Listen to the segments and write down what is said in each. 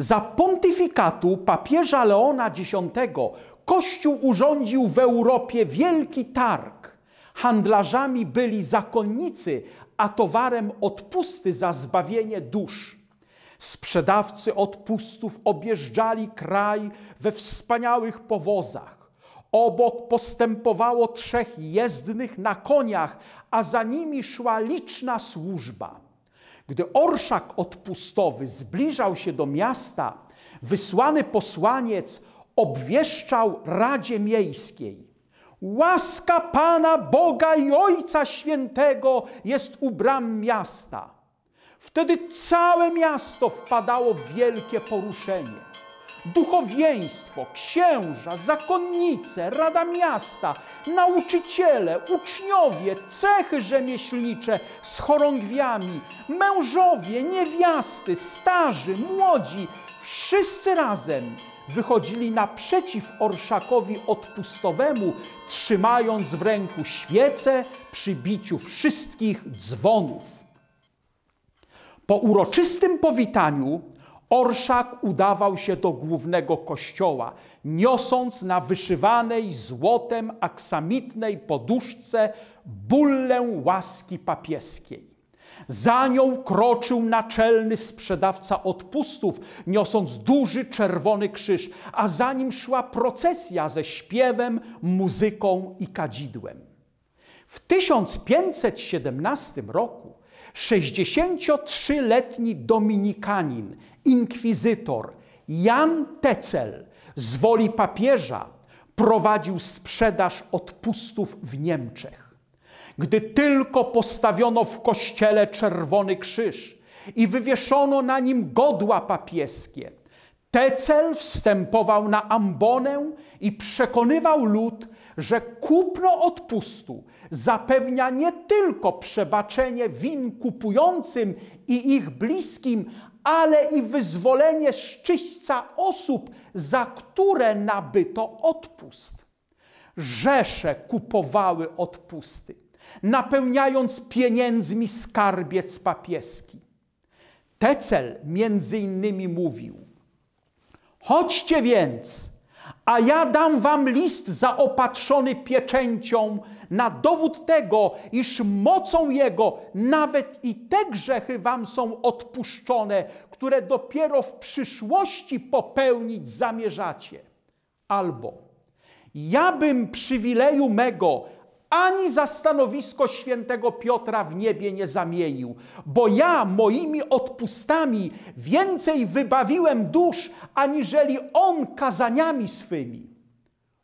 Za pontyfikatu papieża Leona X Kościół urządził w Europie wielki targ. Handlarzami byli zakonnicy, a towarem odpusty za zbawienie dusz. Sprzedawcy odpustów objeżdżali kraj we wspaniałych powozach. Obok postępowało trzech jezdnych na koniach, a za nimi szła liczna służba. Gdy orszak odpustowy zbliżał się do miasta, wysłany posłaniec obwieszczał Radzie Miejskiej. Łaska Pana Boga i Ojca Świętego jest u bram miasta. Wtedy całe miasto wpadało w wielkie poruszenie duchowieństwo, księża, zakonnice, rada miasta, nauczyciele, uczniowie, cechy rzemieślnicze z chorągwiami, mężowie, niewiasty, starzy, młodzi, wszyscy razem wychodzili naprzeciw orszakowi odpustowemu, trzymając w ręku świece przy biciu wszystkich dzwonów. Po uroczystym powitaniu Orszak udawał się do głównego kościoła, niosąc na wyszywanej złotem aksamitnej poduszce bullę łaski papieskiej. Za nią kroczył naczelny sprzedawca odpustów, niosąc duży czerwony krzyż, a za nim szła procesja ze śpiewem, muzyką i kadzidłem. W 1517 roku 63-letni Dominikanin Inkwizytor Jan Tecel z woli papieża prowadził sprzedaż odpustów w Niemczech. Gdy tylko postawiono w kościele czerwony krzyż i wywieszono na nim godła papieskie, Tecel wstępował na ambonę i przekonywał lud, że kupno odpustu zapewnia nie tylko przebaczenie win kupującym i ich bliskim, ale i wyzwolenie z osób, za które nabyto odpust. Rzesze kupowały odpusty, napełniając pieniędzmi skarbiec papieski. Tecel między innymi mówił: Chodźcie więc, a ja dam wam list zaopatrzony pieczęcią na dowód tego, iż mocą jego nawet i te grzechy wam są odpuszczone, które dopiero w przyszłości popełnić zamierzacie. Albo ja bym przywileju mego ani za stanowisko świętego Piotra w niebie nie zamienił, bo ja moimi odpustami więcej wybawiłem dusz, aniżeli on kazaniami swymi.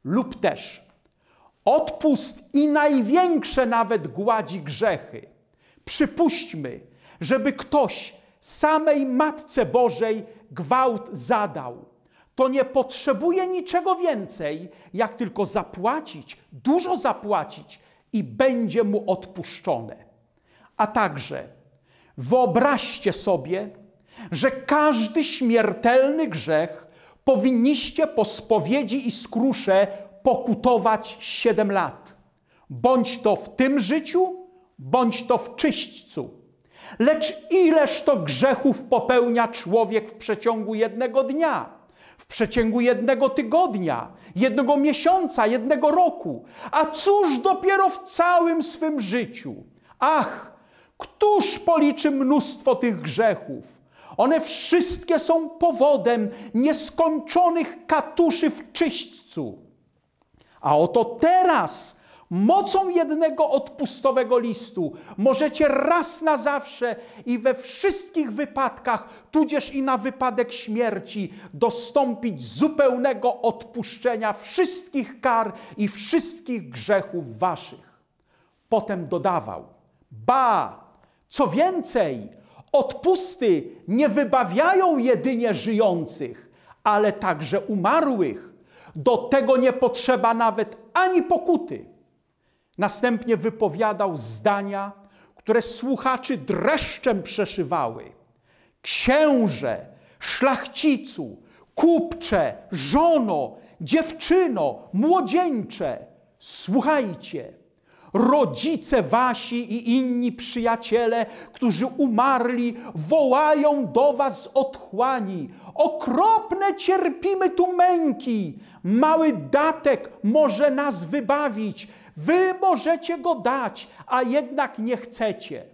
Lub też odpust i największe nawet gładzi grzechy. Przypuśćmy, żeby ktoś samej Matce Bożej gwałt zadał to nie potrzebuje niczego więcej, jak tylko zapłacić, dużo zapłacić i będzie mu odpuszczone. A także wyobraźcie sobie, że każdy śmiertelny grzech powinniście po spowiedzi i skrusze pokutować siedem lat. Bądź to w tym życiu, bądź to w czyśćcu. Lecz ileż to grzechów popełnia człowiek w przeciągu jednego dnia? w przeciągu jednego tygodnia, jednego miesiąca, jednego roku. A cóż dopiero w całym swym życiu? Ach, któż policzy mnóstwo tych grzechów? One wszystkie są powodem nieskończonych katuszy w czyśćcu. A oto teraz Mocą jednego odpustowego listu możecie raz na zawsze i we wszystkich wypadkach, tudzież i na wypadek śmierci, dostąpić zupełnego odpuszczenia wszystkich kar i wszystkich grzechów waszych. Potem dodawał: Ba, co więcej, odpusty nie wybawiają jedynie żyjących, ale także umarłych. Do tego nie potrzeba nawet ani pokuty. Następnie wypowiadał zdania, które słuchaczy dreszczem przeszywały. Księże, szlachcicu, kupcze, żono, dziewczyno, młodzieńcze, słuchajcie. Rodzice wasi i inni przyjaciele, którzy umarli, wołają do was otchłani. Okropne cierpimy tu męki. Mały datek może nas wybawić. Wy możecie go dać, a jednak nie chcecie.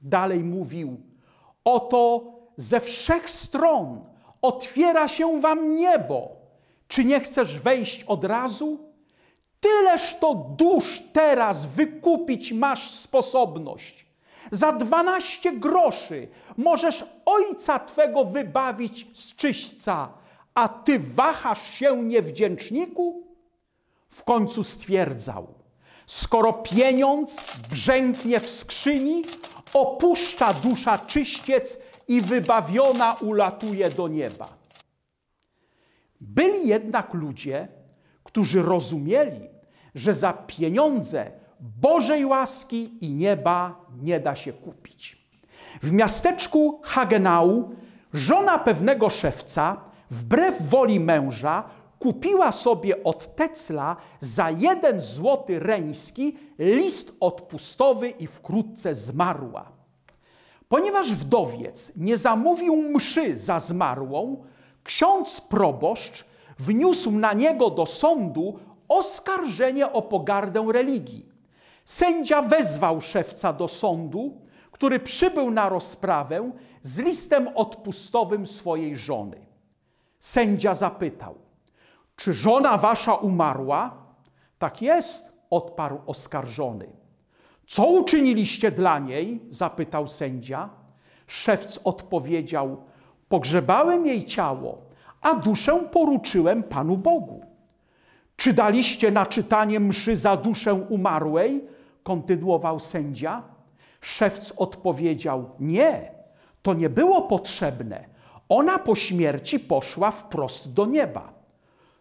Dalej mówił: Oto ze wszech stron otwiera się wam niebo. Czy nie chcesz wejść od razu? Tyleż to dusz teraz wykupić masz sposobność. Za dwanaście groszy możesz ojca twego wybawić z czyśca, a ty wahasz się niewdzięczniku? W końcu stwierdzał, skoro pieniądz brzęknie w skrzyni, opuszcza dusza czyściec i wybawiona ulatuje do nieba. Byli jednak ludzie, którzy rozumieli, że za pieniądze Bożej łaski i nieba nie da się kupić. W miasteczku Hagenau żona pewnego szewca, wbrew woli męża, kupiła sobie od Tecla za jeden złoty reński list odpustowy i wkrótce zmarła. Ponieważ wdowiec nie zamówił mszy za zmarłą, ksiądz proboszcz wniósł na niego do sądu oskarżenie o pogardę religii. Sędzia wezwał szewca do sądu, który przybył na rozprawę z listem odpustowym swojej żony. Sędzia zapytał – czy żona wasza umarła? Tak jest, odparł oskarżony. Co uczyniliście dla niej? zapytał sędzia. Szewc odpowiedział: Pogrzebałem jej ciało, a duszę poruczyłem Panu Bogu. Czy daliście na czytanie mszy za duszę umarłej? kontynuował sędzia. Szewc odpowiedział: Nie, to nie było potrzebne. Ona po śmierci poszła wprost do nieba.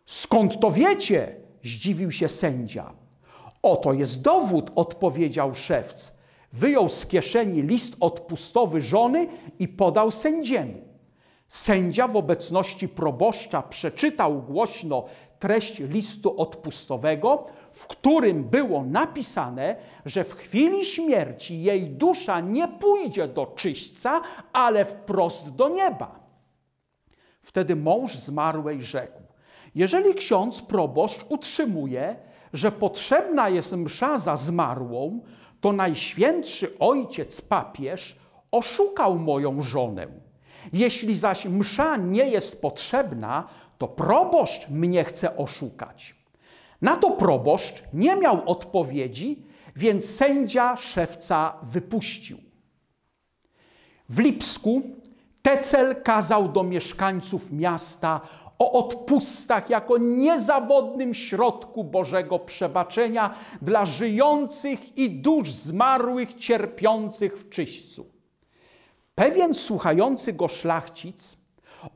Skąd to wiecie? Zdziwił się sędzia. Oto jest dowód, odpowiedział szewc. Wyjął z kieszeni list odpustowy żony i podał sędziemu. Sędzia w obecności proboszcza przeczytał głośno treść listu odpustowego, w którym było napisane, że w chwili śmierci jej dusza nie pójdzie do czyśćca, ale wprost do nieba. Wtedy mąż zmarłej rzekł: jeżeli ksiądz proboszcz utrzymuje, że potrzebna jest msza za zmarłą, to najświętszy ojciec papież oszukał moją żonę. Jeśli zaś msza nie jest potrzebna, to proboszcz mnie chce oszukać. Na to proboszcz nie miał odpowiedzi, więc sędzia szewca wypuścił. W Lipsku Tecel kazał do mieszkańców miasta o odpustach jako niezawodnym środku Bożego przebaczenia dla żyjących i dusz zmarłych, cierpiących w czyśćcu. Pewien słuchający go szlachcic,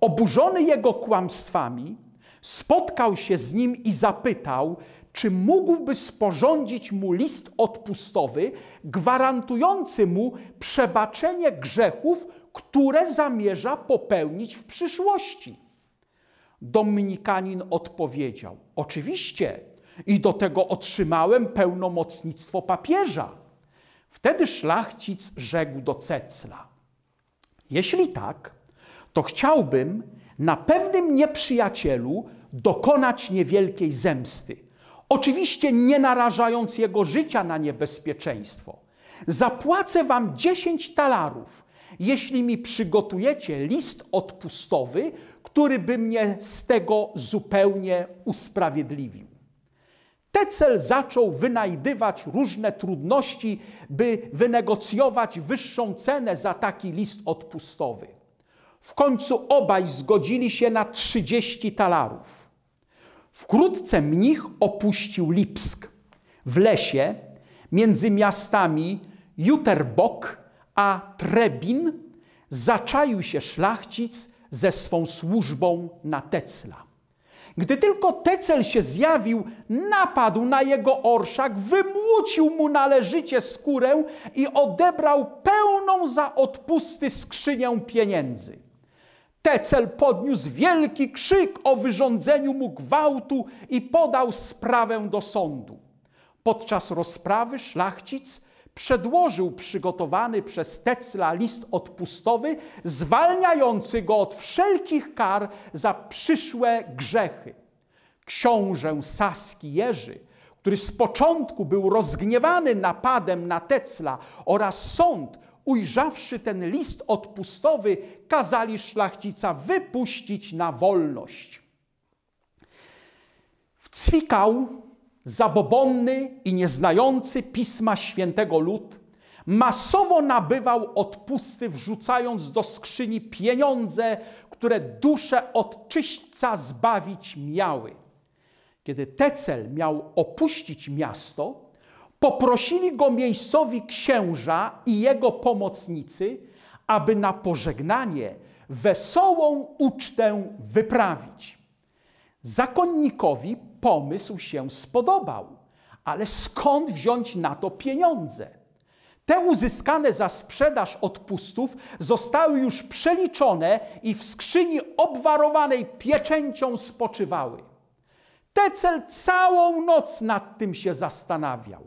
oburzony jego kłamstwami, spotkał się z nim i zapytał, czy mógłby sporządzić mu list odpustowy, gwarantujący mu przebaczenie grzechów, które zamierza popełnić w przyszłości. Dominikanin odpowiedział: Oczywiście, i do tego otrzymałem pełnomocnictwo papieża. Wtedy szlachcic rzekł do Cecla: Jeśli tak, to chciałbym na pewnym nieprzyjacielu dokonać niewielkiej zemsty. Oczywiście nie narażając jego życia na niebezpieczeństwo. Zapłacę wam dziesięć talarów jeśli mi przygotujecie list odpustowy, który by mnie z tego zupełnie usprawiedliwił. Tecel zaczął wynajdywać różne trudności, by wynegocjować wyższą cenę za taki list odpustowy. W końcu obaj zgodzili się na 30 talarów. Wkrótce mnich opuścił Lipsk. W lesie między miastami Juterbok a Trebin zaczaił się szlachcic ze swą służbą na Tecla. Gdy tylko Tecel się zjawił, napadł na jego orszak, wymłócił mu należycie skórę i odebrał pełną za odpusty skrzynię pieniędzy. Tecel podniósł wielki krzyk o wyrządzeniu mu gwałtu i podał sprawę do sądu. Podczas rozprawy szlachcic przedłożył przygotowany przez Tecla list odpustowy, zwalniający go od wszelkich kar za przyszłe grzechy. Książę Saski Jerzy, który z początku był rozgniewany napadem na Tecla oraz sąd, ujrzawszy ten list odpustowy, kazali szlachcica wypuścić na wolność. Wcwikał zabobonny i nieznający Pisma Świętego lud masowo nabywał odpusty, wrzucając do skrzyni pieniądze, które dusze od czyśćca zbawić miały. Kiedy Tecel miał opuścić miasto, poprosili go miejscowi księża i jego pomocnicy, aby na pożegnanie wesołą ucztę wyprawić. Zakonnikowi pomysł się spodobał, ale skąd wziąć na to pieniądze? Te uzyskane za sprzedaż odpustów zostały już przeliczone i w skrzyni obwarowanej pieczęcią spoczywały. Tecel całą noc nad tym się zastanawiał.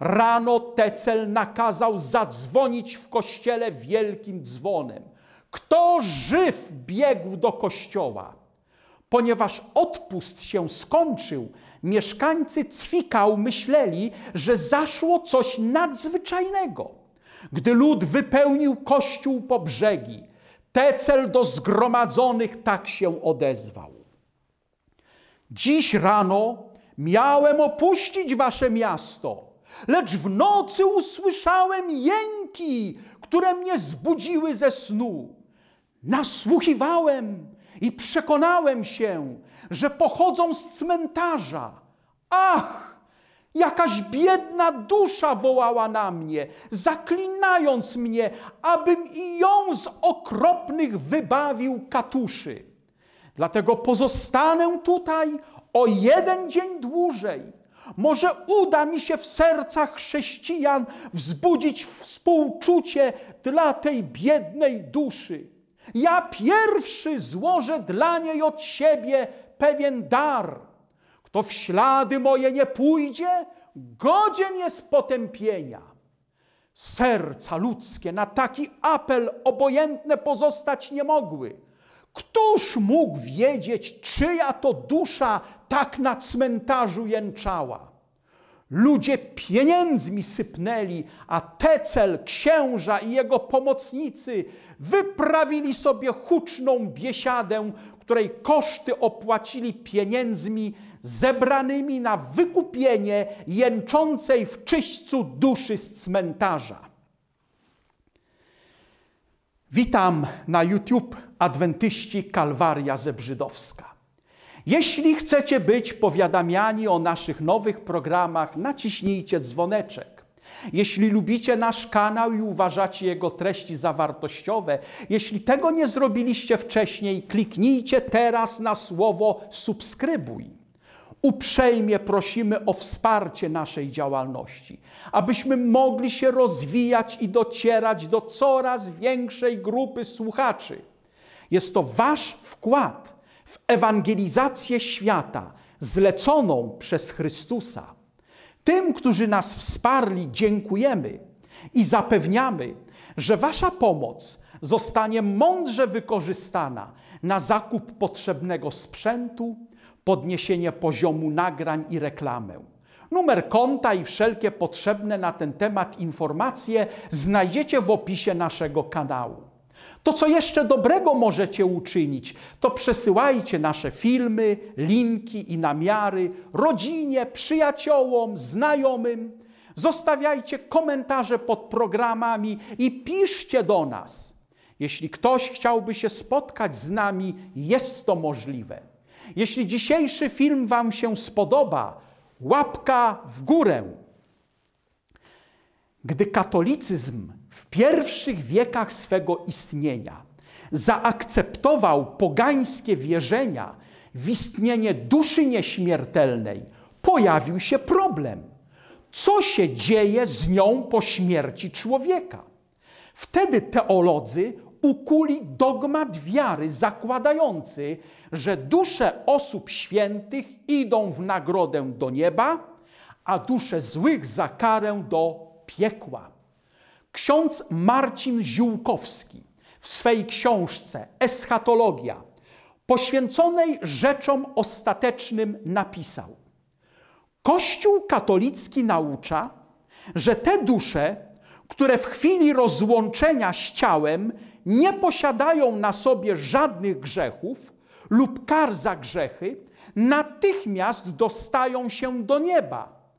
Rano Tecel nakazał zadzwonić w kościele wielkim dzwonem. Kto żyw biegł do kościoła? Ponieważ odpust się skończył, mieszkańcy Cwikał myśleli, że zaszło coś nadzwyczajnego. Gdy lud wypełnił kościół po brzegi, Tecel do zgromadzonych tak się odezwał. Dziś rano miałem opuścić wasze miasto, lecz w nocy usłyszałem jęki, które mnie zbudziły ze snu. Nasłuchiwałem, i przekonałem się, że pochodzą z cmentarza. Ach! Jakaś biedna dusza wołała na mnie, zaklinając mnie, abym i ją z okropnych wybawił katuszy. Dlatego pozostanę tutaj o jeden dzień dłużej. Może uda mi się w sercach chrześcijan wzbudzić współczucie dla tej biednej duszy. Ja pierwszy złożę dla niej od siebie pewien dar. Kto w ślady moje nie pójdzie, godzien jest potępienia. Serca ludzkie na taki apel obojętne pozostać nie mogły. Któż mógł wiedzieć, czyja to dusza tak na cmentarzu jęczała? Ludzie pieniędzmi sypnęli, a Tecel, księża i jego pomocnicy wyprawili sobie huczną biesiadę, której koszty opłacili pieniędzmi zebranymi na wykupienie jęczącej w czyśćcu duszy z cmentarza. Witam na YouTube adwentyści Kalwaria Zebrzydowska. Jeśli chcecie być powiadamiani o naszych nowych programach, naciśnijcie dzwoneczek. Jeśli lubicie nasz kanał i uważacie jego treści za wartościowe, jeśli tego nie zrobiliście wcześniej, kliknijcie teraz na słowo subskrybuj. Uprzejmie prosimy o wsparcie naszej działalności, abyśmy mogli się rozwijać i docierać do coraz większej grupy słuchaczy. Jest to Wasz wkład w ewangelizację świata zleconą przez Chrystusa. Tym, którzy nas wsparli, dziękujemy i zapewniamy, że Wasza pomoc zostanie mądrze wykorzystana na zakup potrzebnego sprzętu, podniesienie poziomu nagrań i reklamę. Numer konta i wszelkie potrzebne na ten temat informacje znajdziecie w opisie naszego kanału. To, co jeszcze dobrego możecie uczynić, to przesyłajcie nasze filmy, linki i namiary rodzinie, przyjaciołom, znajomym. Zostawiajcie komentarze pod programami i piszcie do nas. Jeśli ktoś chciałby się spotkać z nami, jest to możliwe. Jeśli dzisiejszy film Wam się spodoba, łapka w górę. Gdy katolicyzm w pierwszych wiekach swego istnienia zaakceptował pogańskie wierzenia w istnienie duszy nieśmiertelnej, pojawił się problem. Co się dzieje z nią po śmierci człowieka? Wtedy teolodzy ukuli dogmat wiary zakładający, że dusze osób świętych idą w nagrodę do nieba, a dusze złych za karę do piekła. Ksiądz Marcin Ziółkowski w swej książce Eschatologia, poświęconej rzeczom ostatecznym, napisał: Kościół katolicki naucza, że te dusze, które w chwili rozłączenia z ciałem nie posiadają na sobie żadnych grzechów lub kar za grzechy, natychmiast dostają się do nieba.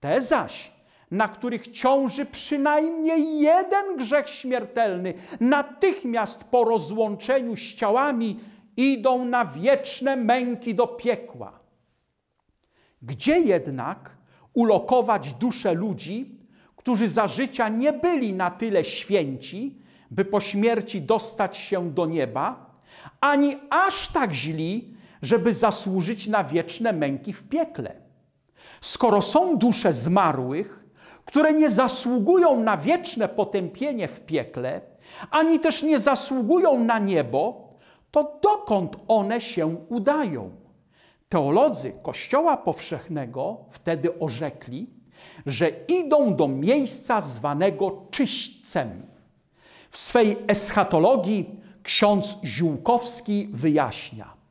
Te zaś, na których ciąży przynajmniej jeden grzech śmiertelny, natychmiast po rozłączeniu z ciałami idą na wieczne męki do piekła. Gdzie jednak ulokować dusze ludzi, którzy za życia nie byli na tyle święci, by po śmierci dostać się do nieba, ani aż tak źli, żeby zasłużyć na wieczne męki w piekle? Skoro są dusze zmarłych, które nie zasługują na wieczne potępienie w piekle, ani też nie zasługują na niebo, to dokąd one się udają? Teolodzy Kościoła Powszechnego wtedy orzekli, że idą do miejsca zwanego czyśćcem. W swej eschatologii ksiądz Ziółkowski wyjaśnia –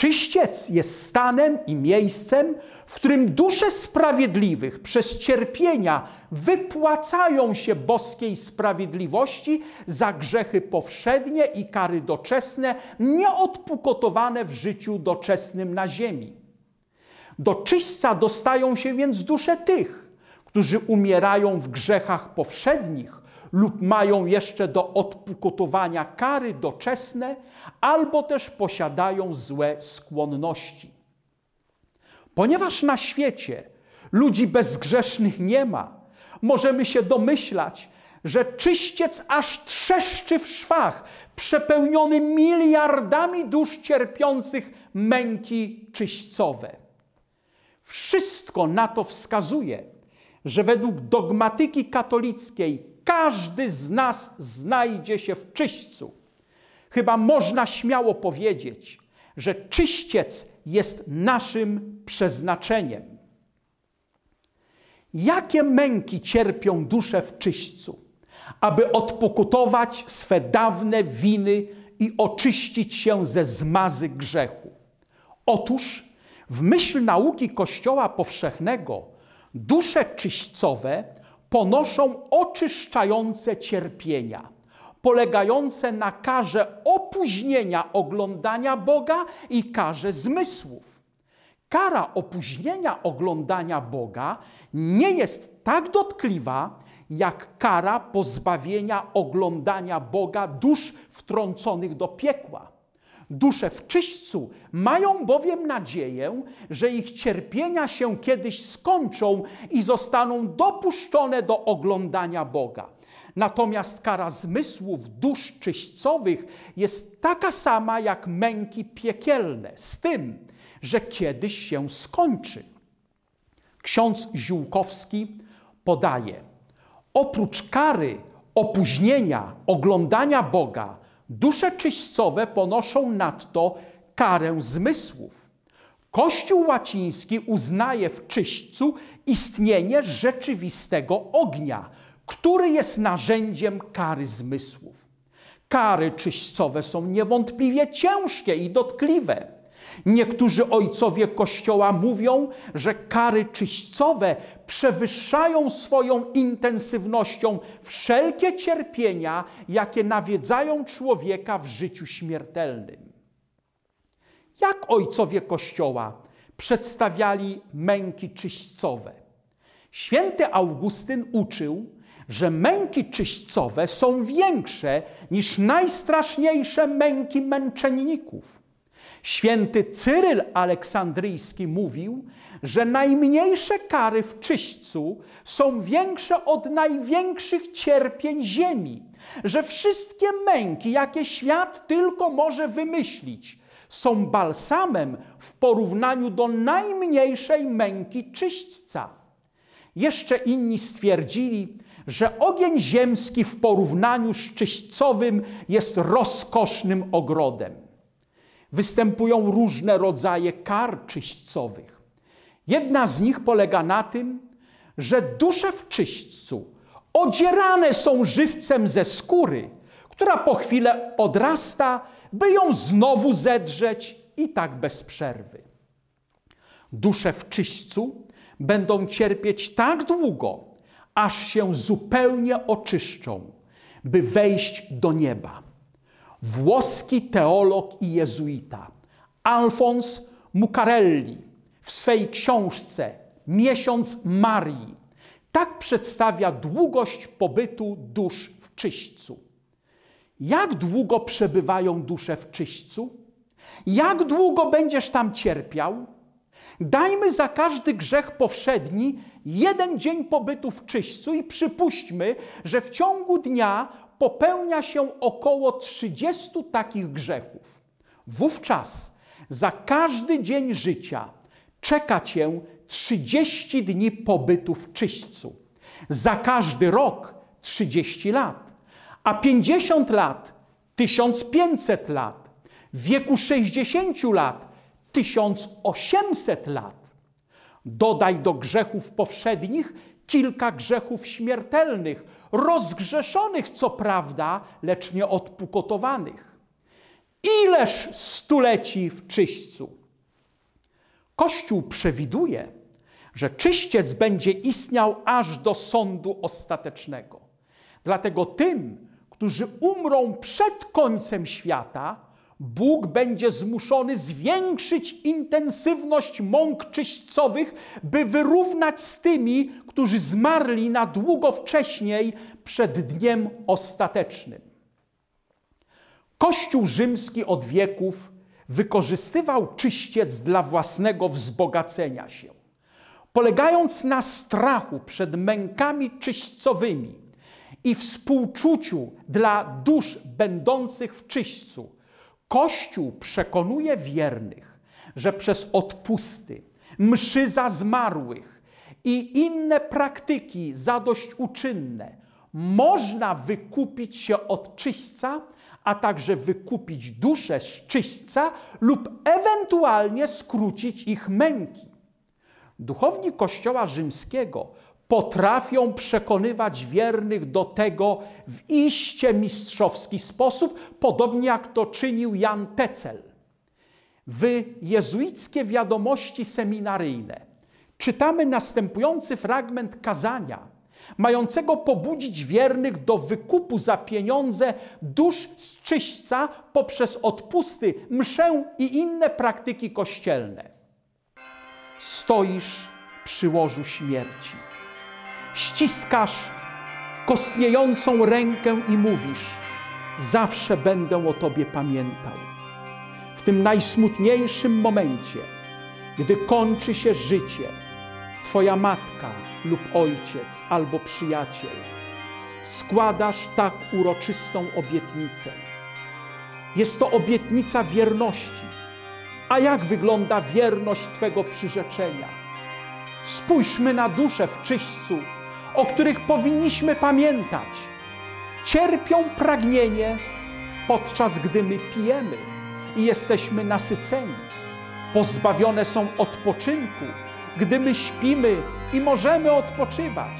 Czyściec jest stanem i miejscem, w którym dusze sprawiedliwych przez cierpienia wypłacają się boskiej sprawiedliwości za grzechy powszednie i kary doczesne, nieodpukotowane w życiu doczesnym na ziemi. Do czyśca dostają się więc dusze tych, którzy umierają w grzechach powszednich lub mają jeszcze do odpukotowania kary doczesne, albo też posiadają złe skłonności. Ponieważ na świecie ludzi bezgrzesznych nie ma, możemy się domyślać, że czyściec aż trzeszczy w szwach, przepełniony miliardami dusz cierpiących męki czyśćcowe. Wszystko na to wskazuje, że według dogmatyki katolickiej każdy z nas znajdzie się w czyśćcu chyba można śmiało powiedzieć, że czyściec jest naszym przeznaczeniem. Jakie męki cierpią dusze w czyśćcu, aby odpokutować swe dawne winy i oczyścić się ze zmazy grzechu? Otóż w myśl nauki Kościoła powszechnego dusze czyśćcowe ponoszą oczyszczające cierpienia polegające na karze opóźnienia oglądania Boga i karze zmysłów. Kara opóźnienia oglądania Boga nie jest tak dotkliwa, jak kara pozbawienia oglądania Boga dusz wtrąconych do piekła. Dusze w czyśćcu mają bowiem nadzieję, że ich cierpienia się kiedyś skończą i zostaną dopuszczone do oglądania Boga. Natomiast kara zmysłów, dusz czyśćcowych jest taka sama jak męki piekielne, z tym, że kiedyś się skończy. Ksiądz Ziółkowski podaje: Oprócz kary, opóźnienia, oglądania Boga, dusze czyśćcowe ponoszą nadto karę zmysłów. Kościół łaciński uznaje w czyśćcu istnienie rzeczywistego ognia, który jest narzędziem kary zmysłów. Kary czyśćcowe są niewątpliwie ciężkie i dotkliwe. Niektórzy ojcowie Kościoła mówią, że kary czyśćcowe przewyższają swoją intensywnością wszelkie cierpienia, jakie nawiedzają człowieka w życiu śmiertelnym. Jak ojcowie Kościoła przedstawiali męki czyśćcowe? Święty Augustyn uczył, że męki czyśćcowe są większe niż najstraszniejsze męki męczenników. Święty Cyryl Aleksandryjski mówił, że najmniejsze kary w czyśćcu są większe od największych cierpień ziemi, że wszystkie męki, jakie świat tylko może wymyślić, są balsamem w porównaniu do najmniejszej męki czyśćca. Jeszcze inni stwierdzili, że ogień ziemski w porównaniu z czyśćcowym jest rozkosznym ogrodem. Występują różne rodzaje kar czyśćcowych. Jedna z nich polega na tym, że dusze w czyśćcu odzierane są żywcem ze skóry, która po chwilę odrasta, by ją znowu zedrzeć i tak bez przerwy. Dusze w czyśćcu będą cierpieć tak długo, aż się zupełnie oczyszczą, by wejść do nieba. Włoski teolog i jezuita Alfons Mucarelli w swej książce Miesiąc Marii tak przedstawia długość pobytu dusz w czyśćcu. Jak długo przebywają dusze w czyśćcu? Jak długo będziesz tam cierpiał? Dajmy za każdy grzech powszedni jeden dzień pobytu w czyśćcu i przypuśćmy, że w ciągu dnia popełnia się około 30 takich grzechów. Wówczas za każdy dzień życia czeka cię 30 dni pobytu w czyśćcu. Za każdy rok 30 lat, a 50 lat 1500 lat, w wieku 60 lat 1800 lat. Dodaj do grzechów powszednich kilka grzechów śmiertelnych, rozgrzeszonych co prawda, lecz nie odpukotowanych. Ileż stuleci w czyśćcu? Kościół przewiduje, że czyściec będzie istniał aż do sądu ostatecznego. Dlatego tym, którzy umrą przed końcem świata, Bóg będzie zmuszony zwiększyć intensywność mąk czyśćcowych, by wyrównać z tymi, którzy zmarli na długo wcześniej przed dniem ostatecznym. Kościół rzymski od wieków wykorzystywał czyściec dla własnego wzbogacenia się. Polegając na strachu przed mękami czyśćcowymi i współczuciu dla dusz będących w czyśćcu, Kościół przekonuje wiernych, że przez odpusty, mszy za zmarłych i inne praktyki zadośćuczynne można wykupić się od czyśca, a także wykupić duszę z czyśca lub ewentualnie skrócić ich męki. Duchowni Kościoła Rzymskiego potrafią przekonywać wiernych do tego w iście mistrzowski sposób, podobnie jak to czynił Jan Tecel. W jezuickie wiadomości seminaryjne czytamy następujący fragment kazania, mającego pobudzić wiernych do wykupu za pieniądze dusz z czyśćca poprzez odpusty, mszę i inne praktyki kościelne. Stoisz przy łożu śmierci ściskasz kostniejącą rękę i mówisz: Zawsze będę o Tobie pamiętał. W tym najsmutniejszym momencie, gdy kończy się życie, Twoja matka lub ojciec albo przyjaciel, składasz tak uroczystą obietnicę. Jest to obietnica wierności. A jak wygląda wierność Twego przyrzeczenia? Spójrzmy na duszę w czyśćcu o których powinniśmy pamiętać. Cierpią pragnienie, podczas gdy my pijemy i jesteśmy nasyceni. Pozbawione są odpoczynku, gdy my śpimy i możemy odpoczywać.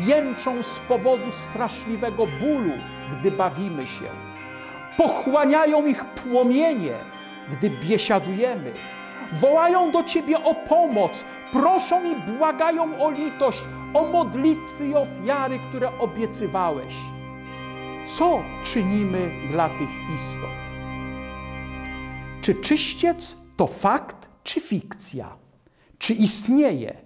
Jęczą z powodu straszliwego bólu, gdy bawimy się. Pochłaniają ich płomienie, gdy biesiadujemy. Wołają do Ciebie o pomoc, proszą i błagają o litość, o modlitwy i ofiary, które obiecywałeś. Co czynimy dla tych istot? Czy czyściec to fakt czy fikcja? Czy istnieje?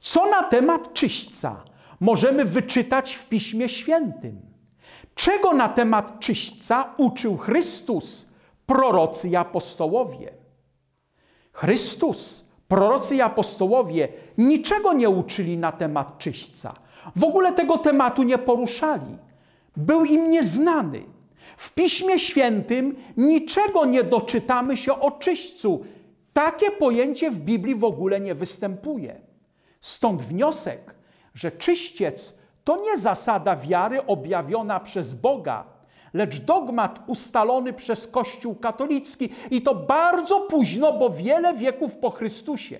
Co na temat czyśćca możemy wyczytać w Piśmie Świętym? Czego na temat czyśćca uczył Chrystus, prorocy i apostołowie? Chrystus Prorocy i apostołowie niczego nie uczyli na temat czyśćca. W ogóle tego tematu nie poruszali. Był im nieznany. W Piśmie Świętym niczego nie doczytamy się o czyśćcu. Takie pojęcie w Biblii w ogóle nie występuje. Stąd wniosek, że czyściec to nie zasada wiary objawiona przez Boga, lecz dogmat ustalony przez Kościół katolicki i to bardzo późno, bo wiele wieków po Chrystusie.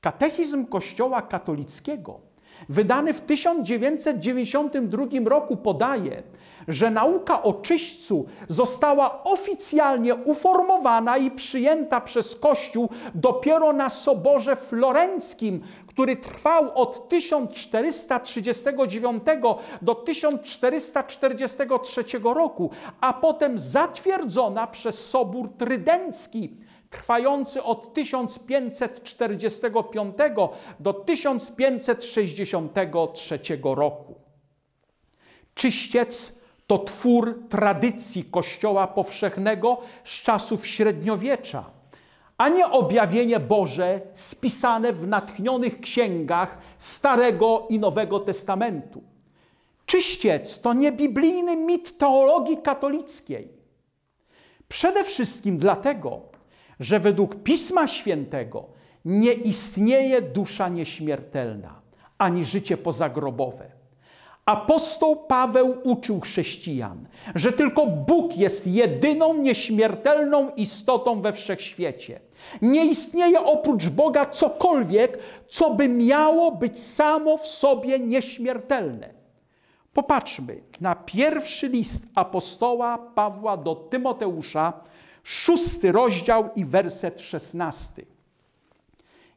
Katechizm Kościoła katolickiego, wydany w 1992 roku, podaje, że nauka o czyśćcu została oficjalnie uformowana i przyjęta przez Kościół dopiero na Soborze Florenckim, który trwał od 1439 do 1443 roku, a potem zatwierdzona przez Sobór Trydencki trwający od 1545 do 1563 roku. Czyściec to twór tradycji Kościoła powszechnego z czasów średniowiecza a nie objawienie Boże spisane w natchnionych księgach Starego i Nowego Testamentu. Czyściec to niebiblijny mit teologii katolickiej. Przede wszystkim dlatego, że według Pisma Świętego nie istnieje dusza nieśmiertelna ani życie pozagrobowe. Apostoł Paweł uczył chrześcijan, że tylko Bóg jest jedyną nieśmiertelną istotą we wszechświecie. Nie istnieje oprócz Boga cokolwiek, co by miało być samo w sobie nieśmiertelne. Popatrzmy na pierwszy list apostoła Pawła do Tymoteusza, szósty rozdział i werset szesnasty.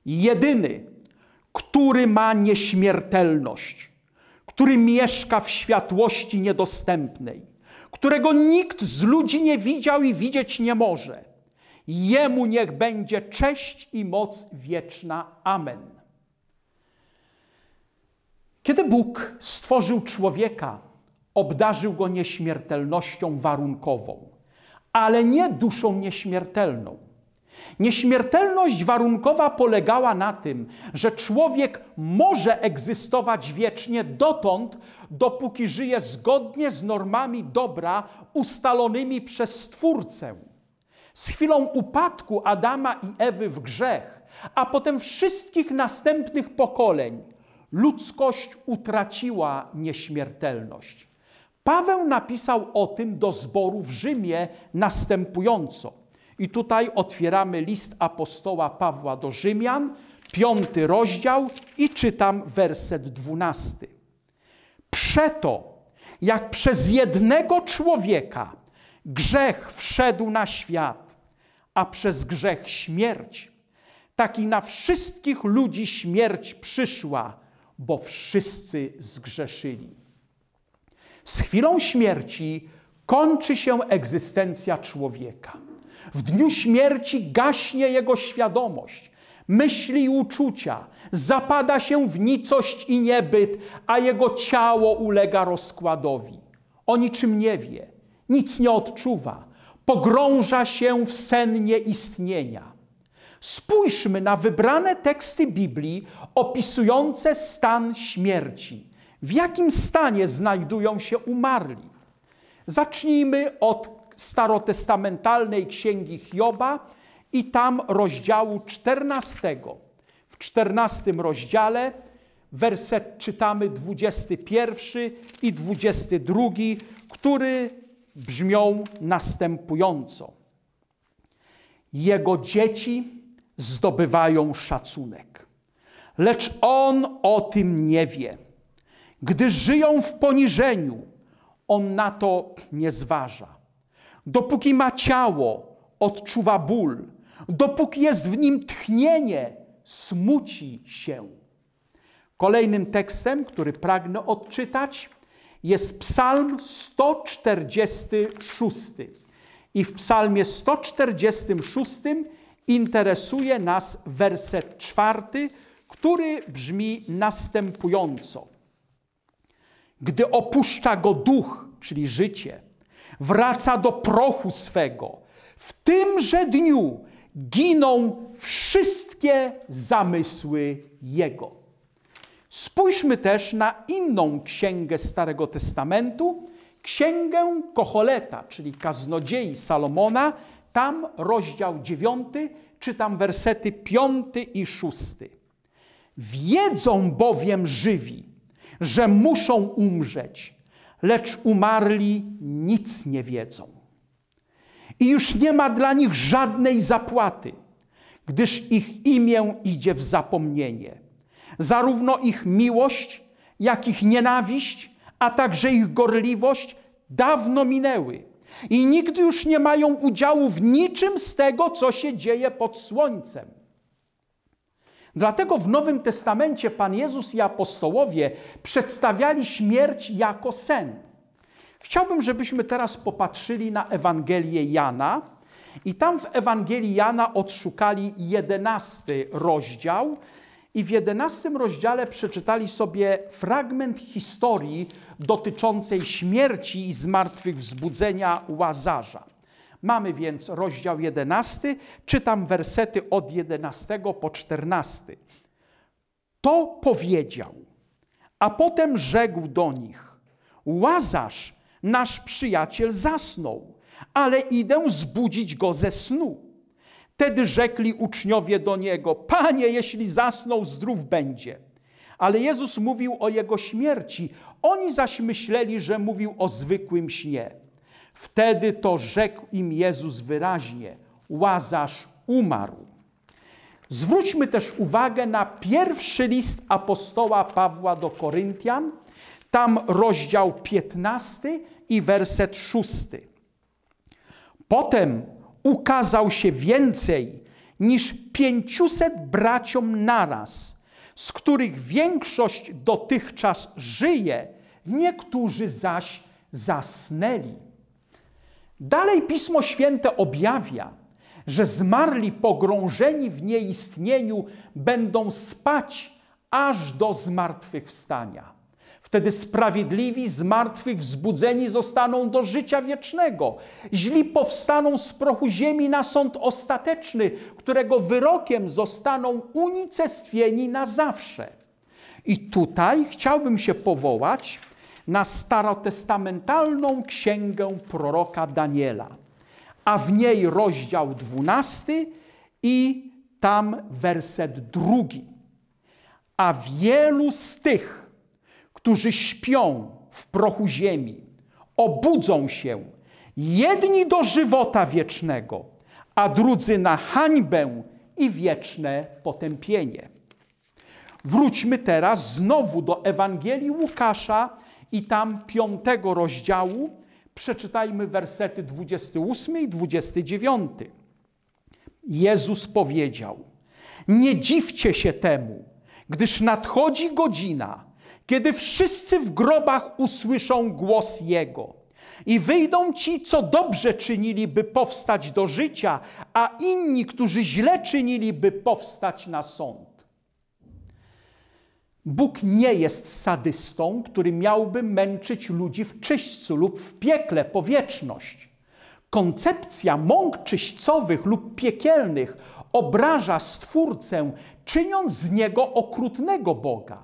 Jedyny, który ma nieśmiertelność który mieszka w światłości niedostępnej, którego nikt z ludzi nie widział i widzieć nie może. Jemu niech będzie cześć i moc wieczna. Amen. Kiedy Bóg stworzył człowieka, obdarzył go nieśmiertelnością warunkową, ale nie duszą nieśmiertelną. Nieśmiertelność warunkowa polegała na tym, że człowiek może egzystować wiecznie dotąd, dopóki żyje zgodnie z normami dobra ustalonymi przez Stwórcę. Z chwilą upadku Adama i Ewy w grzech, a potem wszystkich następnych pokoleń, ludzkość utraciła nieśmiertelność. Paweł napisał o tym do zboru w Rzymie następująco – i tutaj otwieramy list apostoła Pawła do Rzymian, piąty rozdział i czytam werset dwunasty. Przeto, jak przez jednego człowieka grzech wszedł na świat, a przez grzech śmierć, tak i na wszystkich ludzi śmierć przyszła, bo wszyscy zgrzeszyli. Z chwilą śmierci kończy się egzystencja człowieka. W dniu śmierci gaśnie jego świadomość, myśli i uczucia, zapada się w nicość i niebyt, a jego ciało ulega rozkładowi. O niczym nie wie, nic nie odczuwa, pogrąża się w sen nieistnienia. Spójrzmy na wybrane teksty Biblii opisujące stan śmierci. W jakim stanie znajdują się umarli? Zacznijmy od starotestamentalnej księgi Hioba i tam rozdziału 14. W 14 rozdziale werset czytamy 21 i 22, który brzmią następująco. Jego dzieci zdobywają szacunek, lecz on o tym nie wie. Gdy żyją w poniżeniu, on na to nie zważa dopóki ma ciało, odczuwa ból, dopóki jest w nim tchnienie, smuci się. Kolejnym tekstem, który pragnę odczytać, jest Psalm 146. I w Psalmie 146 interesuje nas werset czwarty, który brzmi następująco: Gdy opuszcza go duch, czyli życie, wraca do prochu swego. W tymże dniu giną wszystkie zamysły jego. Spójrzmy też na inną księgę Starego Testamentu, księgę Kocholeta, czyli kaznodziei Salomona. Tam rozdział 9, czytam wersety 5 i 6. Wiedzą bowiem żywi, że muszą umrzeć lecz umarli nic nie wiedzą. I już nie ma dla nich żadnej zapłaty, gdyż ich imię idzie w zapomnienie. Zarówno ich miłość, jak ich nienawiść, a także ich gorliwość dawno minęły i nigdy już nie mają udziału w niczym z tego, co się dzieje pod słońcem. Dlatego w Nowym Testamencie Pan Jezus i apostołowie przedstawiali śmierć jako sen. Chciałbym, żebyśmy teraz popatrzyli na Ewangelię Jana i tam w Ewangelii Jana odszukali jedenasty rozdział i w jedenastym rozdziale przeczytali sobie fragment historii dotyczącej śmierci i zmartwychwzbudzenia Łazarza. Mamy więc rozdział 11, czytam wersety od 11 po 14. To powiedział, a potem rzekł do nich: Łazarz, nasz przyjaciel, zasnął, ale idę zbudzić go ze snu. Tedy rzekli uczniowie do niego: Panie, jeśli zasnął, zdrów będzie. Ale Jezus mówił o jego śmierci. Oni zaś myśleli, że mówił o zwykłym śnie. Wtedy to rzekł im Jezus wyraźnie: Łazarz umarł. Zwróćmy też uwagę na pierwszy list apostoła Pawła do Koryntian, tam rozdział 15 i werset 6. Potem ukazał się więcej niż 500 braciom naraz, z których większość dotychczas żyje, niektórzy zaś zasnęli. Dalej Pismo Święte objawia, że zmarli pogrążeni w nieistnieniu będą spać aż do zmartwychwstania. Wtedy sprawiedliwi z martwych wzbudzeni zostaną do życia wiecznego. Źli powstaną z prochu ziemi na sąd ostateczny, którego wyrokiem zostaną unicestwieni na zawsze. I tutaj chciałbym się powołać na starotestamentalną księgę proroka Daniela, a w niej rozdział 12 i tam werset drugi. A wielu z tych, którzy śpią w prochu ziemi, obudzą się, jedni do żywota wiecznego, a drudzy na hańbę i wieczne potępienie. Wróćmy teraz znowu do Ewangelii Łukasza, i tam piątego rozdziału przeczytajmy wersety 28 i 29. Jezus powiedział: Nie dziwcie się temu, gdyż nadchodzi godzina, kiedy wszyscy w grobach usłyszą głos Jego. I wyjdą ci, co dobrze czynili, by powstać do życia, a inni, którzy źle czynili, by powstać na sąd. Bóg nie jest sadystą, który miałby męczyć ludzi w czyśćcu lub w piekle po wieczność. Koncepcja mąk czyśćcowych lub piekielnych obraża Stwórcę, czyniąc z Niego okrutnego Boga.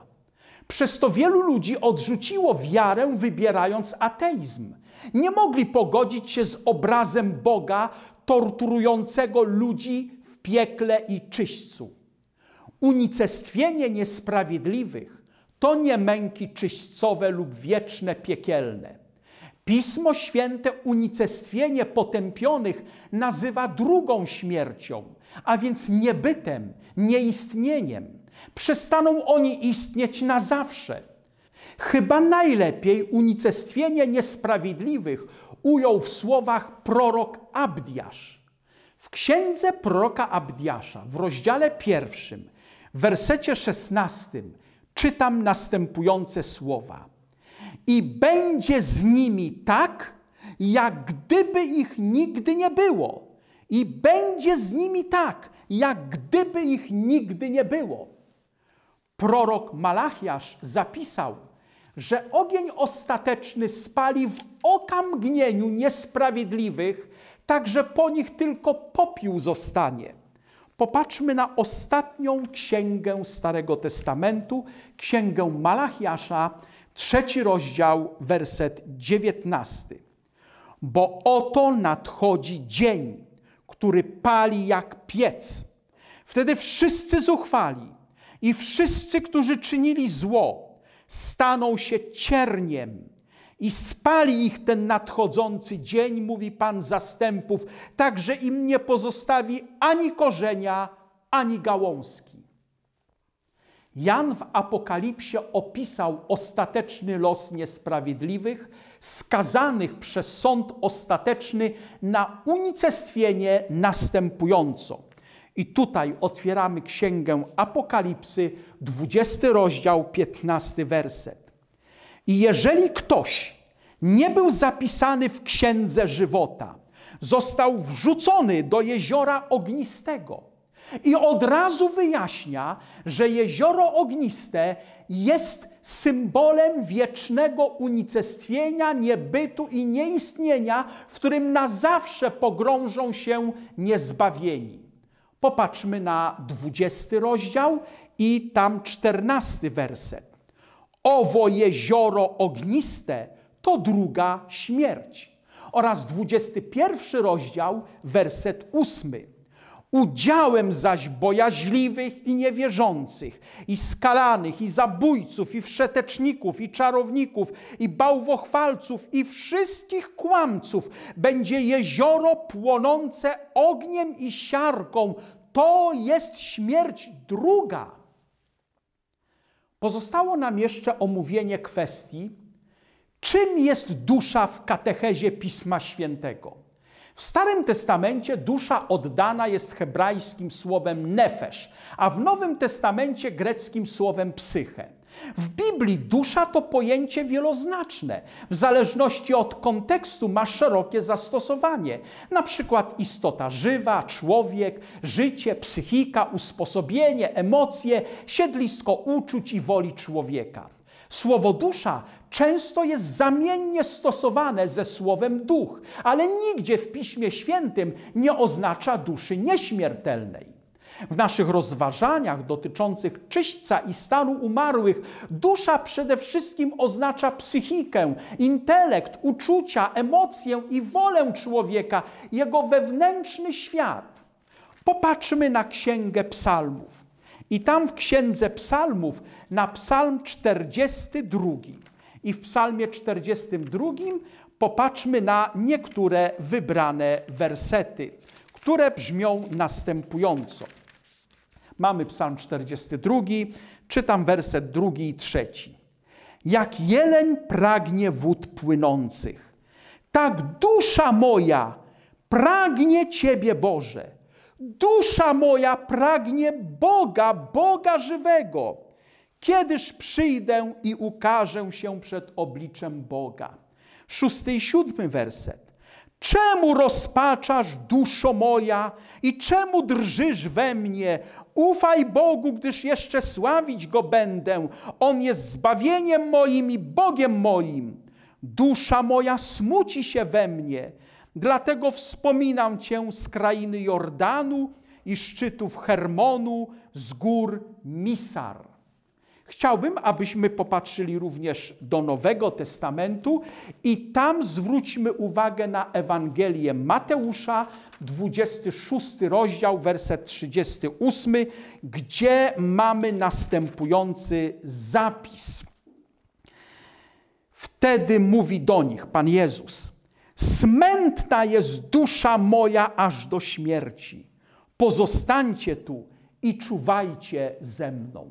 Przez to wielu ludzi odrzuciło wiarę, wybierając ateizm. Nie mogli pogodzić się z obrazem Boga torturującego ludzi w piekle i czyśćcu unicestwienie niesprawiedliwych to nie męki czyśćcowe lub wieczne piekielne. Pismo Święte unicestwienie potępionych nazywa drugą śmiercią, a więc niebytem, nieistnieniem. Przestaną oni istnieć na zawsze. Chyba najlepiej unicestwienie niesprawiedliwych ujął w słowach prorok Abdiasz. W księdze proroka Abdiasza w rozdziale pierwszym w wersecie 16 czytam następujące słowa. I będzie z nimi tak, jak gdyby ich nigdy nie było. I będzie z nimi tak, jak gdyby ich nigdy nie było. Prorok Malachiasz zapisał, że ogień ostateczny spali w okamgnieniu niesprawiedliwych, tak że po nich tylko popiół zostanie. Popatrzmy na ostatnią księgę Starego Testamentu, księgę Malachiasza, trzeci rozdział, werset dziewiętnasty. Bo oto nadchodzi dzień, który pali jak piec. Wtedy wszyscy zuchwali i wszyscy, którzy czynili zło, staną się cierniem i spali ich ten nadchodzący dzień, mówi Pan zastępów, tak że im nie pozostawi ani korzenia, ani gałązki. Jan w Apokalipsie opisał ostateczny los niesprawiedliwych, skazanych przez sąd ostateczny na unicestwienie następująco. I tutaj otwieramy księgę Apokalipsy, 20 rozdział, 15 werset. I jeżeli ktoś nie był zapisany w księdze żywota, został wrzucony do jeziora ognistego. I od razu wyjaśnia, że jezioro ogniste jest symbolem wiecznego unicestwienia, niebytu i nieistnienia, w którym na zawsze pogrążą się niezbawieni. Popatrzmy na dwudziesty rozdział i tam czternasty werset. Owo jezioro ogniste to druga śmierć. Oraz 21 rozdział, werset 8. Udziałem zaś bojaźliwych i niewierzących, i skalanych, i zabójców, i wszeteczników, i czarowników, i bałwochwalców, i wszystkich kłamców będzie jezioro płonące ogniem i siarką. To jest śmierć druga. Pozostało nam jeszcze omówienie kwestii, czym jest dusza w katechezie Pisma Świętego. W Starym Testamencie dusza oddana jest hebrajskim słowem nefesh, a w Nowym Testamencie greckim słowem psyche. W Biblii dusza to pojęcie wieloznaczne. W zależności od kontekstu ma szerokie zastosowanie. Na przykład istota żywa, człowiek, życie, psychika, usposobienie, emocje, siedlisko uczuć i woli człowieka. Słowo dusza często jest zamiennie stosowane ze słowem duch, ale nigdzie w Piśmie Świętym nie oznacza duszy nieśmiertelnej. W naszych rozważaniach dotyczących czyśćca i stanu umarłych dusza przede wszystkim oznacza psychikę, intelekt, uczucia, emocje i wolę człowieka, jego wewnętrzny świat. Popatrzmy na Księgę Psalmów. I tam w Księdze Psalmów na Psalm 42. I w Psalmie 42 popatrzmy na niektóre wybrane wersety, które brzmią następująco. Mamy psalm 42, czytam werset drugi i trzeci. Jak jeleń pragnie wód płynących, tak dusza moja pragnie Ciebie, Boże. Dusza moja pragnie Boga, Boga żywego. Kiedyż przyjdę i ukażę się przed obliczem Boga. Szósty i siódmy werset. Czemu rozpaczasz, duszo moja, i czemu drżysz we mnie, Ufaj Bogu, gdyż jeszcze sławić Go będę. On jest zbawieniem moim i Bogiem moim. Dusza moja smuci się we mnie, dlatego wspominam Cię z krainy Jordanu i szczytów Hermonu, z gór Misar. Chciałbym, abyśmy popatrzyli również do Nowego Testamentu i tam zwróćmy uwagę na Ewangelię Mateusza, 26 rozdział, werset 38, gdzie mamy następujący zapis. Wtedy mówi do nich Pan Jezus: Smętna jest dusza moja aż do śmierci. Pozostańcie tu i czuwajcie ze mną.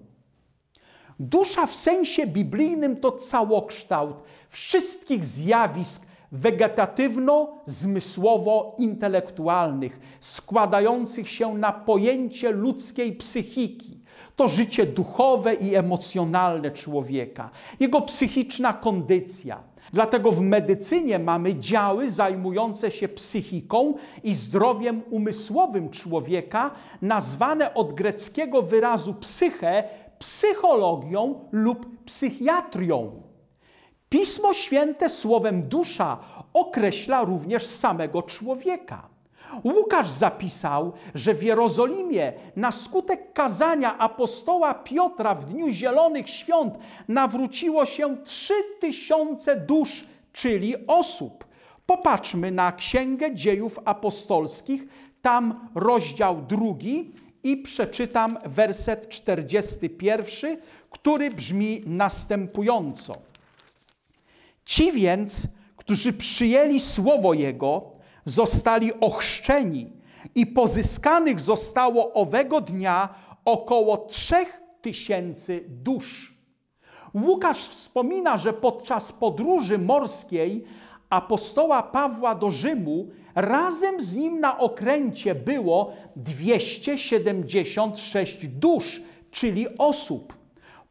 Dusza w sensie biblijnym to całokształt wszystkich zjawisk wegetatywno-zmysłowo-intelektualnych, składających się na pojęcie ludzkiej psychiki. To życie duchowe i emocjonalne człowieka, jego psychiczna kondycja. Dlatego w medycynie mamy działy zajmujące się psychiką i zdrowiem umysłowym człowieka, nazwane od greckiego wyrazu psyche, psychologią lub psychiatrią. Pismo Święte słowem dusza określa również samego człowieka. Łukasz zapisał, że w Jerozolimie na skutek kazania apostoła Piotra w dniu Zielonych Świąt nawróciło się trzy tysiące dusz, czyli osób. Popatrzmy na Księgę Dziejów Apostolskich, tam rozdział drugi i przeczytam werset 41, który brzmi następująco. Ci więc, którzy przyjęli słowo Jego, zostali ochrzczeni i pozyskanych zostało owego dnia około trzech tysięcy dusz. Łukasz wspomina, że podczas podróży morskiej apostoła Pawła do Rzymu, razem z nim na okręcie było 276 dusz, czyli osób.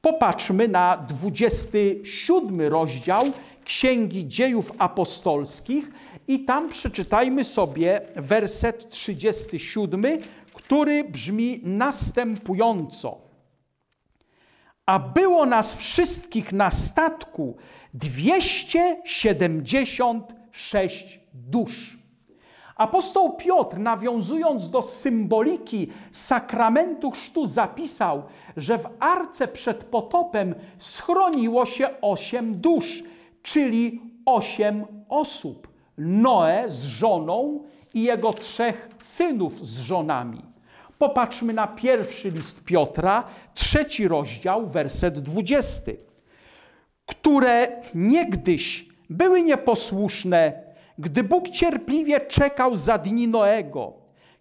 Popatrzmy na 27 rozdział Księgi Dziejów Apostolskich i tam przeczytajmy sobie werset 37, który brzmi następująco a było nas wszystkich na statku 276 dusz. Apostoł Piotr, nawiązując do symboliki sakramentu chrztu, zapisał, że w arce przed potopem schroniło się osiem dusz, czyli osiem osób: Noe z żoną i jego trzech synów z żonami. Popatrzmy na pierwszy list Piotra, trzeci rozdział, werset dwudziesty. Które niegdyś były nieposłuszne, gdy Bóg cierpliwie czekał za dni Noego,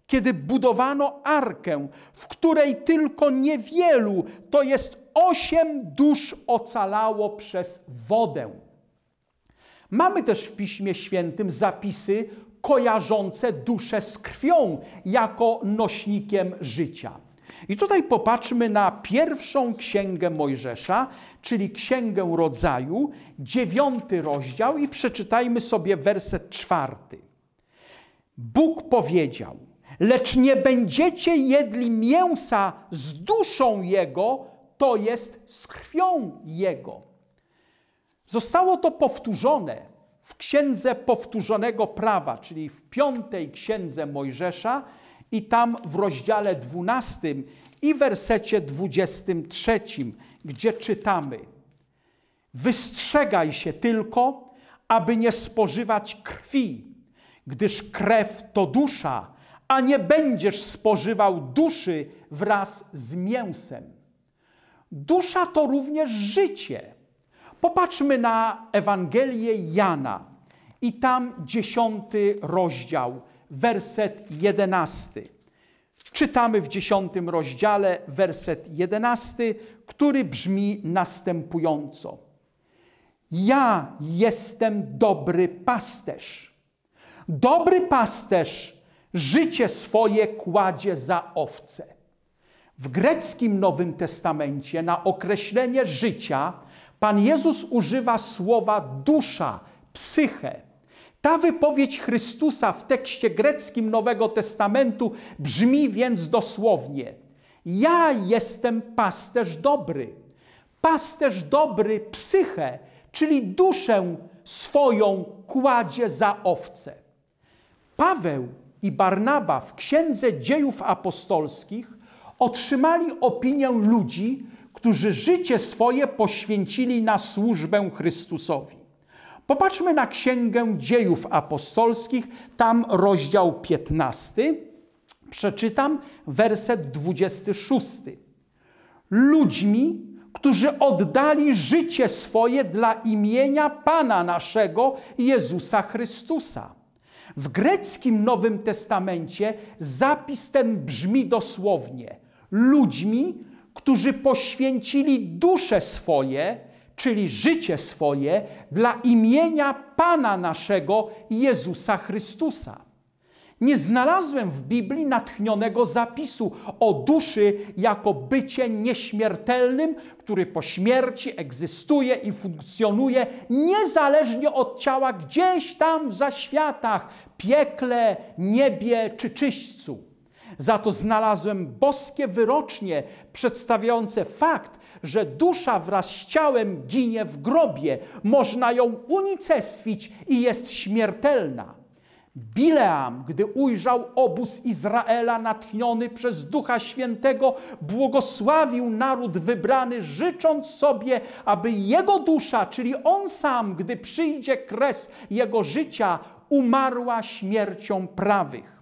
kiedy budowano arkę, w której tylko niewielu, to jest osiem dusz ocalało przez wodę. Mamy też w Piśmie Świętym zapisy kojarzące duszę z krwią jako nośnikiem życia. I tutaj popatrzmy na pierwszą księgę Mojżesza, czyli księgę rodzaju, dziewiąty rozdział i przeczytajmy sobie werset czwarty. Bóg powiedział, lecz nie będziecie jedli mięsa z duszą jego, to jest z krwią jego. Zostało to powtórzone w Księdze Powtórzonego Prawa, czyli w piątej Księdze Mojżesza i tam w rozdziale 12 i wersecie 23, gdzie czytamy Wystrzegaj się tylko, aby nie spożywać krwi, gdyż krew to dusza, a nie będziesz spożywał duszy wraz z mięsem. Dusza to również życie – Popatrzmy na Ewangelię Jana i tam dziesiąty rozdział, werset jedenasty. Czytamy w dziesiątym rozdziale werset jedenasty, który brzmi następująco. Ja jestem dobry pasterz. Dobry pasterz życie swoje kładzie za owce. W greckim Nowym Testamencie na określenie życia Pan Jezus używa słowa dusza, psyche. Ta wypowiedź Chrystusa w tekście greckim Nowego Testamentu brzmi więc dosłownie: Ja jestem pasterz dobry. Pasterz dobry psychę, czyli duszę swoją kładzie za owce. Paweł i Barnaba w Księdze Dziejów Apostolskich otrzymali opinię ludzi, którzy życie swoje poświęcili na służbę Chrystusowi. Popatrzmy na Księgę Dziejów Apostolskich, tam rozdział 15. Przeczytam werset 26. Ludźmi, którzy oddali życie swoje dla imienia Pana naszego Jezusa Chrystusa. W greckim Nowym Testamencie zapis ten brzmi dosłownie: ludźmi, którzy poświęcili dusze swoje, czyli życie swoje, dla imienia Pana naszego Jezusa Chrystusa. Nie znalazłem w Biblii natchnionego zapisu o duszy jako bycie nieśmiertelnym, który po śmierci egzystuje i funkcjonuje niezależnie od ciała gdzieś tam w zaświatach, piekle, niebie czy czyśćcu. Za to znalazłem boskie wyrocznie przedstawiające fakt, że dusza wraz z ciałem ginie w grobie, można ją unicestwić i jest śmiertelna. Bileam, gdy ujrzał obóz Izraela natchniony przez Ducha Świętego, błogosławił naród wybrany, życząc sobie, aby jego dusza, czyli on sam, gdy przyjdzie kres jego życia, umarła śmiercią prawych.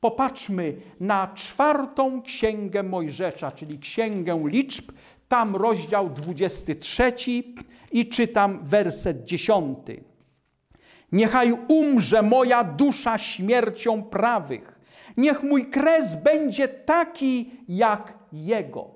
Popatrzmy na czwartą księgę Mojżesza, czyli księgę liczb, tam rozdział 23 i czytam werset 10. Niechaj umrze moja dusza śmiercią prawych, niech mój kres będzie taki jak jego.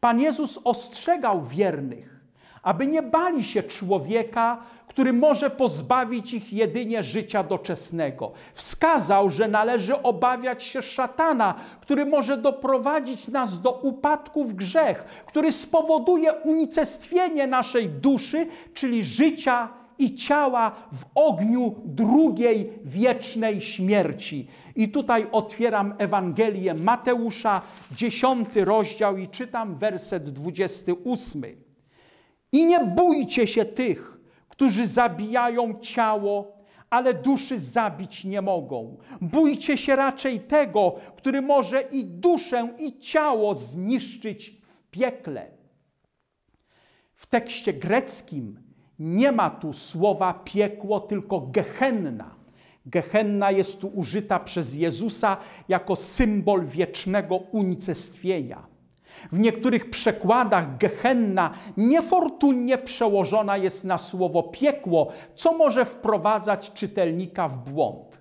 Pan Jezus ostrzegał wiernych, aby nie bali się człowieka, który może pozbawić ich jedynie życia doczesnego. Wskazał, że należy obawiać się szatana, który może doprowadzić nas do upadku w grzech, który spowoduje unicestwienie naszej duszy, czyli życia i ciała w ogniu drugiej wiecznej śmierci. I tutaj otwieram Ewangelię Mateusza, dziesiąty rozdział i czytam werset 28. I nie bójcie się tych, którzy zabijają ciało, ale duszy zabić nie mogą. Bójcie się raczej tego, który może i duszę, i ciało zniszczyć w piekle. W tekście greckim nie ma tu słowa piekło, tylko gehenna. Gehenna jest tu użyta przez Jezusa jako symbol wiecznego unicestwienia. W niektórych przekładach Gehenna niefortunnie przełożona jest na słowo piekło, co może wprowadzać czytelnika w błąd.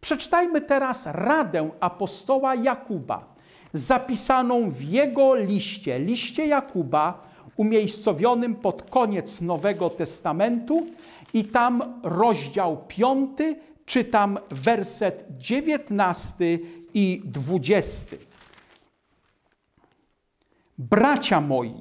Przeczytajmy teraz radę apostoła Jakuba, zapisaną w jego liście, liście Jakuba, umiejscowionym pod koniec Nowego Testamentu i tam rozdział 5, czytam werset 19 i 20. Bracia moi,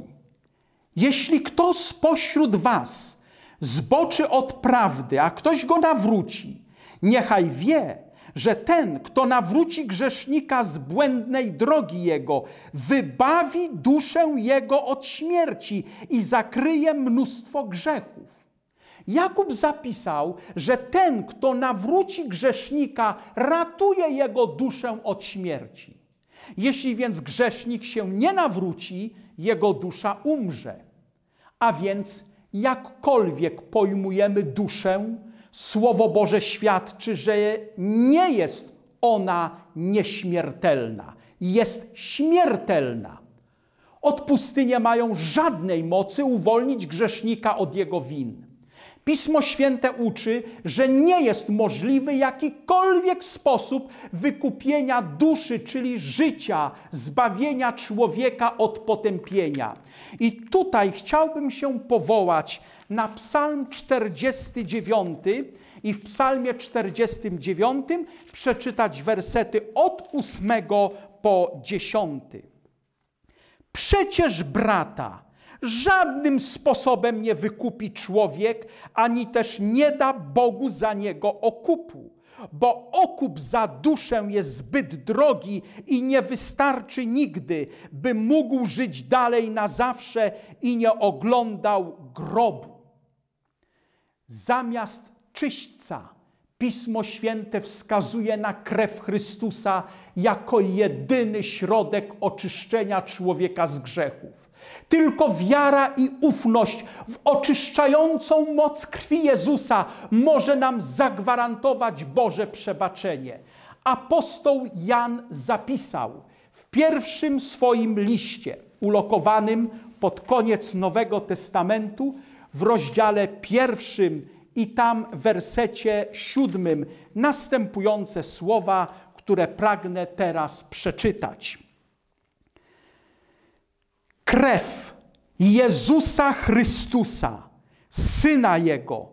jeśli kto spośród was zboczy od prawdy, a ktoś go nawróci, niechaj wie, że ten, kto nawróci grzesznika z błędnej drogi jego, wybawi duszę jego od śmierci i zakryje mnóstwo grzechów. Jakub zapisał, że ten, kto nawróci grzesznika, ratuje jego duszę od śmierci. Jeśli więc grzesznik się nie nawróci, jego dusza umrze. A więc jakkolwiek pojmujemy duszę, Słowo Boże świadczy, że nie jest ona nieśmiertelna, jest śmiertelna. nie mają żadnej mocy uwolnić grzesznika od jego win. Pismo Święte uczy, że nie jest możliwy jakikolwiek sposób wykupienia duszy, czyli życia, zbawienia człowieka od potępienia. I tutaj chciałbym się powołać na Psalm 49 i w Psalmie 49 przeczytać wersety od 8 po 10. Przecież brata, żadnym sposobem nie wykupi człowiek, ani też nie da Bogu za niego okupu, bo okup za duszę jest zbyt drogi i nie wystarczy nigdy, by mógł żyć dalej na zawsze i nie oglądał grobu. Zamiast czyśćca, Pismo Święte wskazuje na krew Chrystusa jako jedyny środek oczyszczenia człowieka z grzechów. Tylko wiara i ufność w oczyszczającą moc krwi Jezusa może nam zagwarantować Boże przebaczenie. Apostoł Jan zapisał w pierwszym swoim liście, ulokowanym pod koniec Nowego Testamentu, w rozdziale pierwszym i tam w wersecie siódmym następujące słowa, które pragnę teraz przeczytać krew Jezusa Chrystusa, Syna Jego,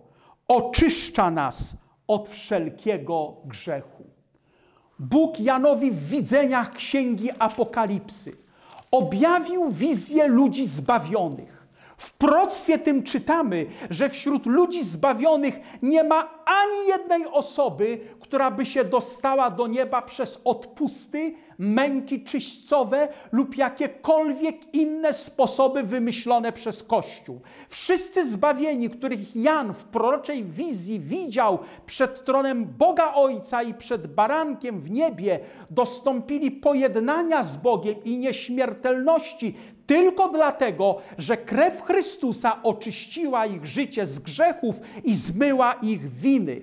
oczyszcza nas od wszelkiego grzechu. Bóg Janowi w widzeniach Księgi Apokalipsy objawił wizję ludzi zbawionych w proctwie tym czytamy, że wśród ludzi zbawionych nie ma ani jednej osoby, która by się dostała do nieba przez odpusty, męki czyścowe lub jakiekolwiek inne sposoby wymyślone przez Kościół. Wszyscy zbawieni, których Jan w proroczej wizji widział przed tronem Boga Ojca i przed barankiem w niebie, dostąpili pojednania z Bogiem i nieśmiertelności, tylko dlatego, że krew Chrystusa oczyściła ich życie z grzechów i zmyła ich winy.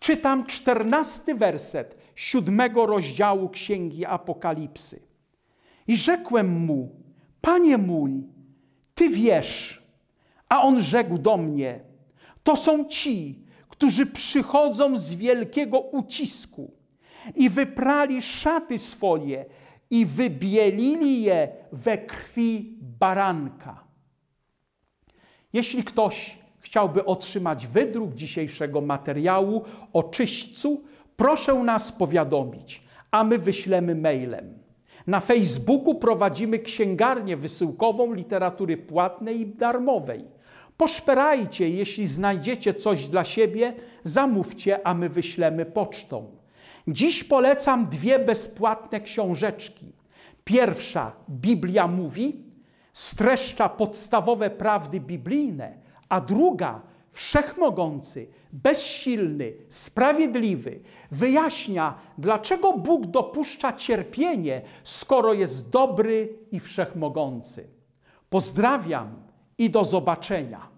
Czytam czternasty werset siódmego rozdziału Księgi Apokalipsy. I rzekłem mu, Panie mój, Ty wiesz. A on rzekł do mnie, to są ci, którzy przychodzą z wielkiego ucisku i wyprali szaty swoje i wybielili je we krwi baranka. Jeśli ktoś chciałby otrzymać wydruk dzisiejszego materiału o czyśćcu, proszę nas powiadomić, a my wyślemy mailem. Na Facebooku prowadzimy księgarnię wysyłkową literatury płatnej i darmowej. Poszperajcie, jeśli znajdziecie coś dla siebie, zamówcie, a my wyślemy pocztą. Dziś polecam dwie bezpłatne książeczki. Pierwsza Biblia mówi, streszcza podstawowe prawdy biblijne, a druga wszechmogący, bezsilny, sprawiedliwy, wyjaśnia, dlaczego Bóg dopuszcza cierpienie, skoro jest dobry i wszechmogący. Pozdrawiam i do zobaczenia.